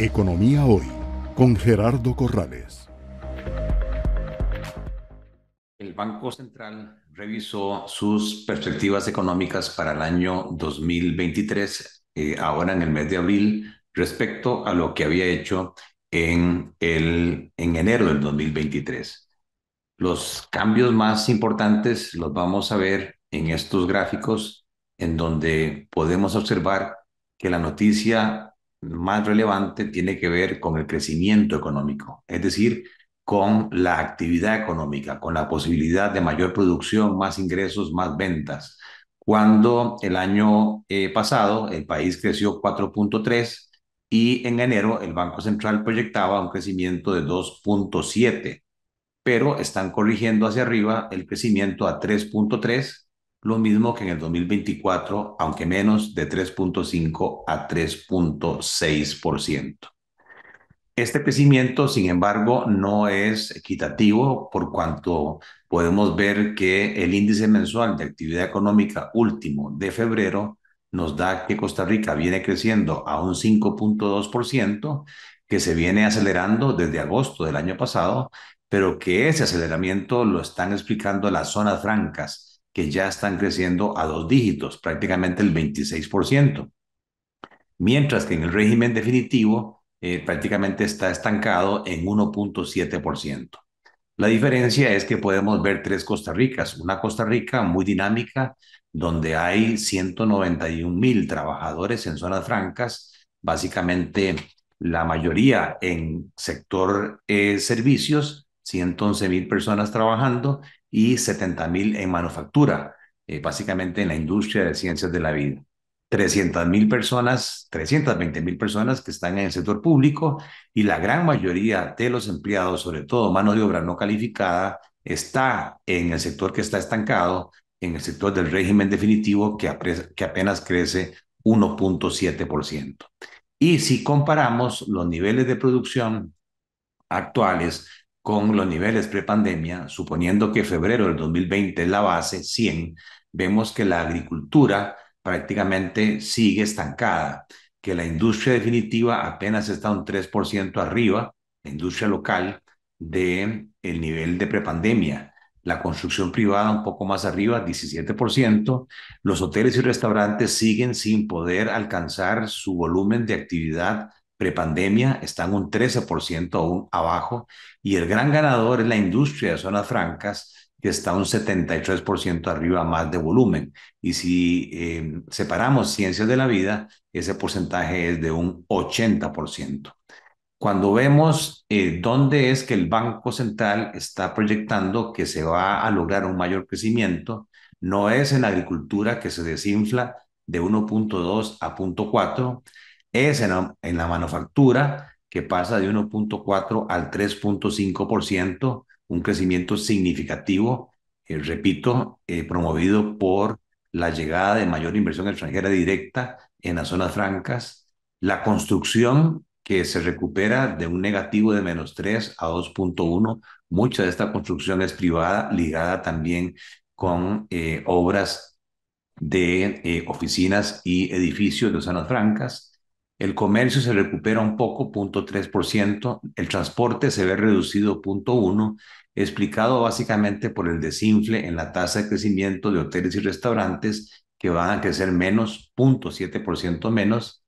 Economía Hoy con Gerardo Corrales. El Banco Central revisó sus perspectivas económicas para el año 2023, eh, ahora en el mes de abril, respecto a lo que había hecho en, el, en enero del 2023. Los cambios más importantes los vamos a ver en estos gráficos en donde podemos observar que la noticia más relevante tiene que ver con el crecimiento económico, es decir, con la actividad económica, con la posibilidad de mayor producción, más ingresos, más ventas. Cuando el año eh, pasado el país creció 4.3 y en enero el Banco Central proyectaba un crecimiento de 2.7, pero están corrigiendo hacia arriba el crecimiento a 3.3 lo mismo que en el 2024, aunque menos de 3.5 a 3.6%. Este crecimiento, sin embargo, no es equitativo por cuanto podemos ver que el índice mensual de actividad económica último de febrero nos da que Costa Rica viene creciendo a un 5.2%, que se viene acelerando desde agosto del año pasado, pero que ese aceleramiento lo están explicando las zonas francas que ya están creciendo a dos dígitos, prácticamente el 26%, mientras que en el régimen definitivo eh, prácticamente está estancado en 1.7%. La diferencia es que podemos ver tres Costa Ricas, una Costa Rica muy dinámica, donde hay 191 mil trabajadores en zonas francas, básicamente la mayoría en sector eh, servicios, 111 mil personas trabajando, y 70.000 en manufactura, eh, básicamente en la industria de ciencias de la vida. 300.000 personas, 320.000 personas que están en el sector público y la gran mayoría de los empleados, sobre todo mano de obra no calificada, está en el sector que está estancado, en el sector del régimen definitivo que, que apenas crece 1.7%. Y si comparamos los niveles de producción actuales con los niveles prepandemia, suponiendo que febrero del 2020 es la base, 100, vemos que la agricultura prácticamente sigue estancada, que la industria definitiva apenas está un 3% arriba, la industria local, de el nivel de prepandemia. La construcción privada un poco más arriba, 17%. Los hoteles y restaurantes siguen sin poder alcanzar su volumen de actividad prepandemia están un 13% aún abajo y el gran ganador es la industria de zonas francas que está un 73% arriba más de volumen. Y si eh, separamos ciencias de la vida, ese porcentaje es de un 80%. Cuando vemos eh, dónde es que el Banco Central está proyectando que se va a lograr un mayor crecimiento, no es en la agricultura que se desinfla de 1.2 a 0.4, es en la, manufactura, que pasa de 1.4 al 3.5%, un crecimiento significativo, eh, repito, eh, promovido por la llegada de mayor inversión extranjera directa en las zonas francas, la construcción que se recupera de un negativo de menos 3 a 2.1, mucha de esta construcción es privada, ligada también con eh, obras de oficinas y edificios de zonas francas, el comercio se recupera un poco, 0.3%, el transporte se ve reducido, 0.1%, explicado básicamente por el desinfle en la tasa de crecimiento de hoteles y restaurantes que van a crecer menos, 0.7% menos.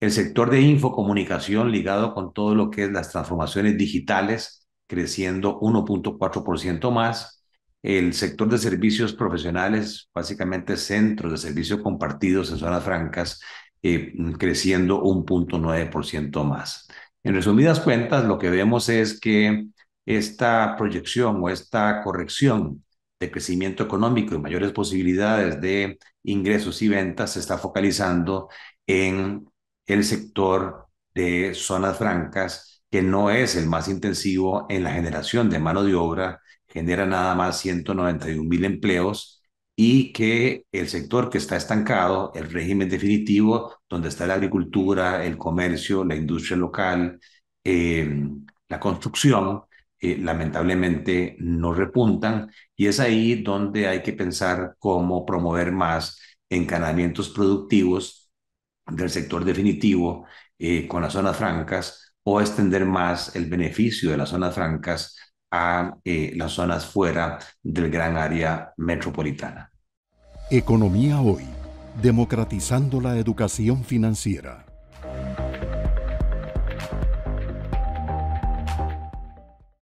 El sector de infocomunicación ligado con todo lo que es las transformaciones digitales, creciendo 1.4% más. El sector de servicios profesionales, básicamente centros de servicios compartidos en zonas francas, eh, creciendo un punto nueve ciento más. En resumidas cuentas, lo que vemos es que esta proyección o esta corrección de crecimiento económico y mayores posibilidades de ingresos y ventas se está focalizando en el sector de zonas francas, que no es el más intensivo en la generación de mano de obra, genera nada más 191 mil empleos y que el sector que está estancado, el régimen definitivo, donde está la agricultura, el comercio, la industria local, eh, la construcción, eh, lamentablemente no repuntan y es ahí donde hay que pensar cómo promover más encanamientos productivos del sector definitivo eh, con las zonas francas o extender más el beneficio de las zonas francas a eh, las zonas fuera del gran área metropolitana. Economía hoy, democratizando la educación financiera.